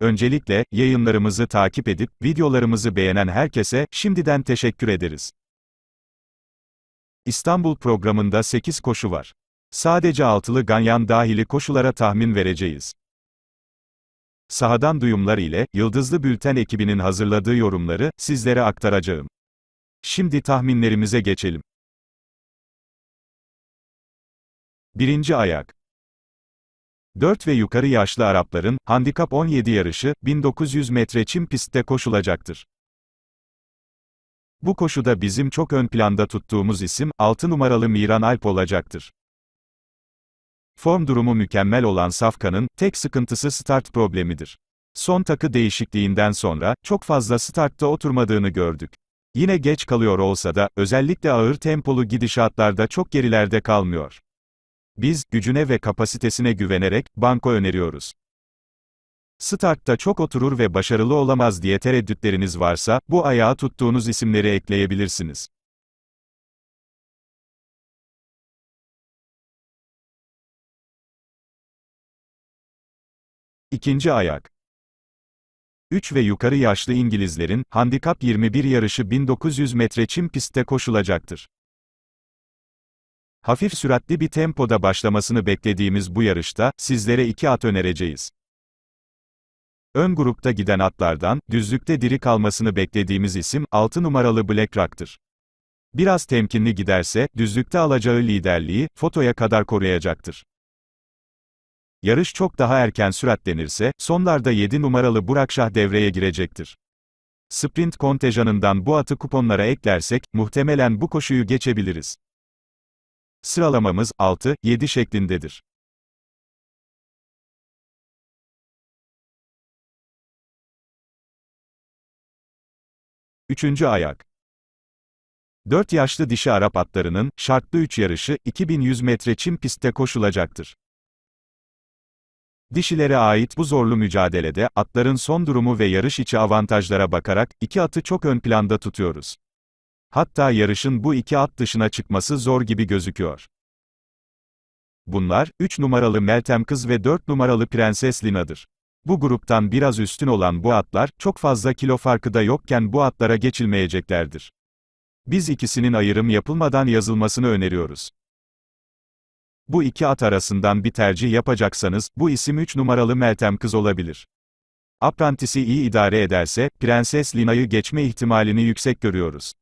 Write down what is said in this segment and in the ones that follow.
Öncelikle, yayınlarımızı takip edip, videolarımızı beğenen herkese, şimdiden teşekkür ederiz. İstanbul programında 8 koşu var. Sadece altılı ganyan dahili koşulara tahmin vereceğiz. Sahadan duyumlar ile, Yıldızlı Bülten ekibinin hazırladığı yorumları, sizlere aktaracağım. Şimdi tahminlerimize geçelim. Birinci ayak. 4 ve yukarı yaşlı Arapların, Handikap 17 yarışı, 1900 metre çim pistte koşulacaktır. Bu koşuda bizim çok ön planda tuttuğumuz isim, 6 numaralı Miran Alp olacaktır. Form durumu mükemmel olan Safkan'ın, tek sıkıntısı start problemidir. Son takı değişikliğinden sonra, çok fazla startta oturmadığını gördük. Yine geç kalıyor olsa da, özellikle ağır tempolu gidişatlarda çok gerilerde kalmıyor. Biz, gücüne ve kapasitesine güvenerek, banko öneriyoruz. Startta çok oturur ve başarılı olamaz diye tereddütleriniz varsa, bu ayağa tuttuğunuz isimleri ekleyebilirsiniz. İkinci ayak 3 ve yukarı yaşlı İngilizlerin, handikap 21 yarışı 1900 metre çim pistte koşulacaktır. Hafif süratli bir tempoda başlamasını beklediğimiz bu yarışta, sizlere iki at önereceğiz. Ön grupta giden atlardan, düzlükte diri kalmasını beklediğimiz isim, 6 numaralı Black Rock'tır. Biraz temkinli giderse, düzlükte alacağı liderliği, fotoya kadar koruyacaktır. Yarış çok daha erken süratlenirse, sonlarda 7 numaralı Burakşah devreye girecektir. Sprint kontenjanından bu atı kuponlara eklersek, muhtemelen bu koşuyu geçebiliriz. Sıralamamız 6, 7 şeklindedir. Üçüncü ayak. Dört yaşlı dişi Arap atlarının, şartlı üç yarışı, 2100 metre çim pistte koşulacaktır. Dişilere ait bu zorlu mücadelede, atların son durumu ve yarış içi avantajlara bakarak, iki atı çok ön planda tutuyoruz. Hatta yarışın bu iki at dışına çıkması zor gibi gözüküyor. Bunlar, 3 numaralı Meltem Kız ve 4 numaralı Prenses Lina'dır. Bu gruptan biraz üstün olan bu atlar, çok fazla kilo farkı da yokken bu atlara geçilmeyeceklerdir. Biz ikisinin ayrım yapılmadan yazılmasını öneriyoruz. Bu iki at arasından bir tercih yapacaksanız, bu isim 3 numaralı Meltem Kız olabilir. Aprantisi iyi idare ederse, Prenses Lina'yı geçme ihtimalini yüksek görüyoruz.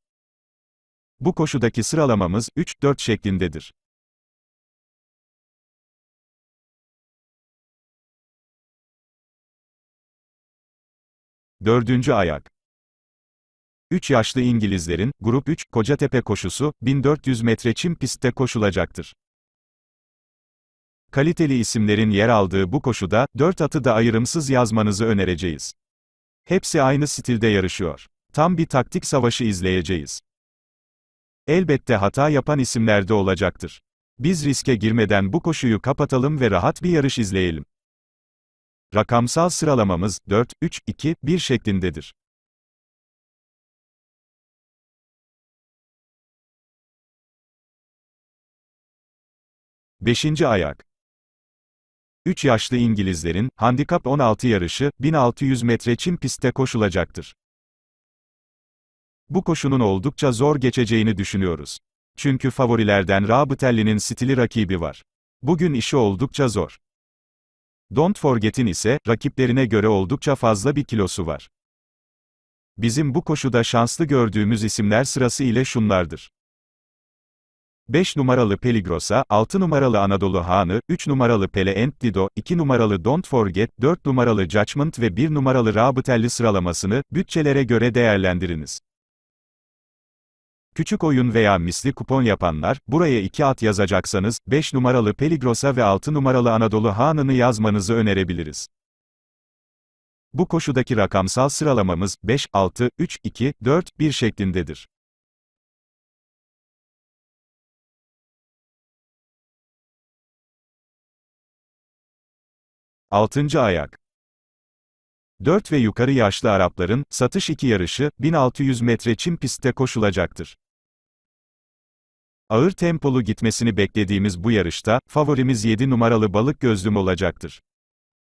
Bu koşudaki sıralamamız 3-4 şeklindedir. Dördüncü ayak. 3 yaşlı İngilizlerin, Grup 3, Kocatepe koşusu, 1400 metre çim pistte koşulacaktır. Kaliteli isimlerin yer aldığı bu koşuda, 4 atı da ayrımsız yazmanızı önereceğiz. Hepsi aynı stilde yarışıyor. Tam bir taktik savaşı izleyeceğiz. Elbette hata yapan isimlerde olacaktır. Biz riske girmeden bu koşuyu kapatalım ve rahat bir yarış izleyelim. Rakamsal sıralamamız 4 3 2 1 şeklindedir. Beşinci ayak. 3 yaşlı İngilizlerin, handikap 16 yarışı, 1600 metre çim pistte koşulacaktır. Bu koşunun oldukça zor geçeceğini düşünüyoruz. Çünkü favorilerden Rabitelli'nin stili rakibi var. Bugün işi oldukça zor. Don't Forget'in ise, rakiplerine göre oldukça fazla bir kilosu var. Bizim bu koşuda şanslı gördüğümüz isimler sırası ile şunlardır. 5 numaralı Peligrosa, 6 numaralı Anadolu Hanı, 3 numaralı Pele Entlido, 2 numaralı Don't Forget, 4 numaralı Judgment ve 1 numaralı Rabitelli sıralamasını, bütçelere göre değerlendiriniz. Küçük oyun veya misli kupon yapanlar, buraya iki at yazacaksanız, 5 numaralı Peligros'a ve 6 numaralı Anadolu Hanı'nı yazmanızı önerebiliriz. Bu koşudaki rakamsal sıralamamız 5, 6, 3, 2, 4, 1 şeklindedir. Altıncı ayak 4 ve yukarı yaşlı Arapların, satış iki yarışı, 1600 metre çim pistte koşulacaktır. Ağır tempolu gitmesini beklediğimiz bu yarışta, favorimiz 7 numaralı balık gözlüm olacaktır.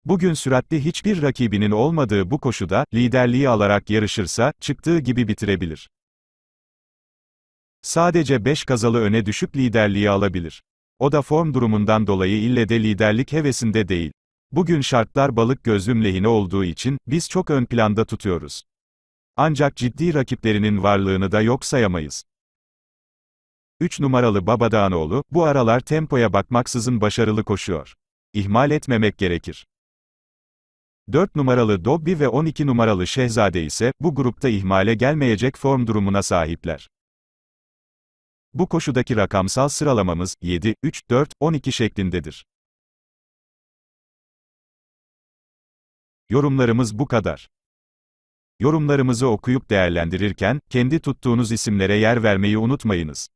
Bugün süratli hiçbir rakibinin olmadığı bu koşuda, liderliği alarak yarışırsa, çıktığı gibi bitirebilir. Sadece 5 kazalı öne düşüp liderliği alabilir. O da form durumundan dolayı ille de liderlik hevesinde değil. Bugün şartlar balık gözlüm lehine olduğu için, biz çok ön planda tutuyoruz. Ancak ciddi rakiplerinin varlığını da yok sayamayız. 3 numaralı Babadağanoğlu, bu aralar tempoya bakmaksızın başarılı koşuyor. İhmal etmemek gerekir. 4 numaralı Dobbi ve 12 numaralı Şehzade ise, bu grupta ihmale gelmeyecek form durumuna sahipler. Bu koşudaki rakamsal sıralamamız, 7, 3, 4, 12 şeklindedir. Yorumlarımız bu kadar. Yorumlarımızı okuyup değerlendirirken, kendi tuttuğunuz isimlere yer vermeyi unutmayınız.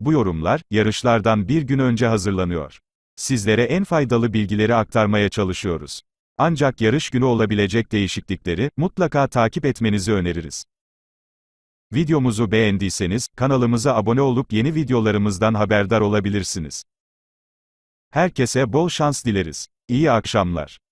Bu yorumlar, yarışlardan bir gün önce hazırlanıyor. Sizlere en faydalı bilgileri aktarmaya çalışıyoruz. Ancak yarış günü olabilecek değişiklikleri, mutlaka takip etmenizi öneririz. Videomuzu beğendiyseniz, kanalımıza abone olup yeni videolarımızdan haberdar olabilirsiniz. Herkese bol şans dileriz. İyi akşamlar.